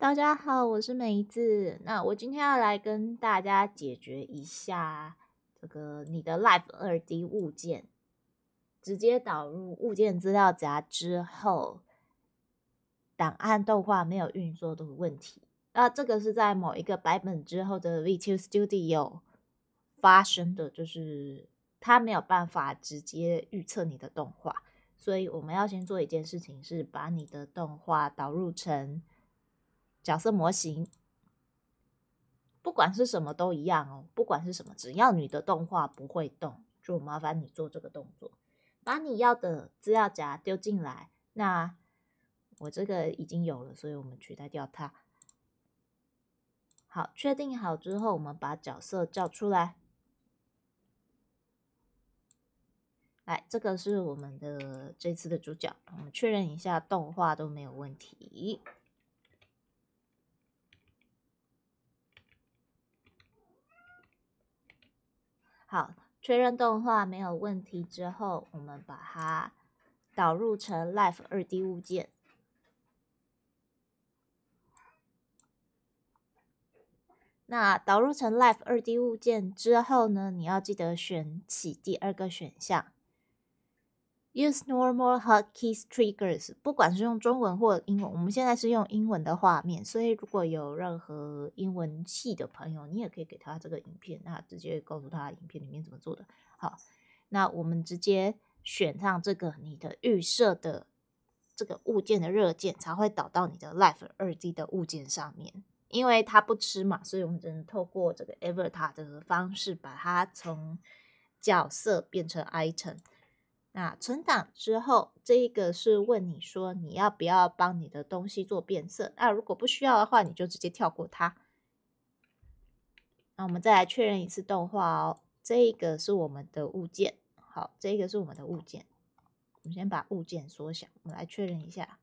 大家好，我是梅子。那我今天要来跟大家解决一下这个你的 Live 二 D 物件直接导入物件资料夹之后，档案动画没有运作的问题。那这个是在某一个版本之后的 V t Studio 发生的，就是它没有办法直接预测你的动画，所以我们要先做一件事情，是把你的动画导入成。角色模型，不管是什么都一样哦。不管是什么，只要你的动画不会动，就麻烦你做这个动作，把你要的资料夹丢进来。那我这个已经有了，所以我们取代掉它。好，确定好之后，我们把角色叫出来。来，这个是我们的这次的主角，我们确认一下动画都没有问题。好，确认动画没有问题之后，我们把它导入成 l i f e 二 D 物件。那导入成 l i f e 二 D 物件之后呢，你要记得选起第二个选项。Use normal hotkey triggers，不管是用中文或英文，我们现在是用英文的画面，所以如果有任何英文系的朋友，你也可以给他这个影片，那直接告诉他影片里面怎么做的。好，那我们直接选上这个你的预设的这个物件的热键，才会导到你的 Life 二 D 的物件上面，因为它不吃嘛，所以我们只能透过这个 Avatar 的方式，把它从角色变成 Item。那存档之后，这一个是问你说你要不要帮你的东西做变色。那如果不需要的话，你就直接跳过它。那我们再来确认一次动画哦。这一个是我们的物件，好，这一个是我们的物件。我们先把物件缩小，我们来确认一下。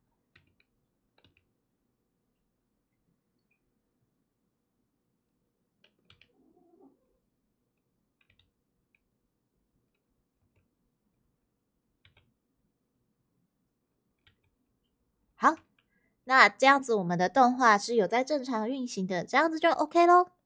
那这样子，我们的动画是有在正常运行的，这样子就 OK 喽。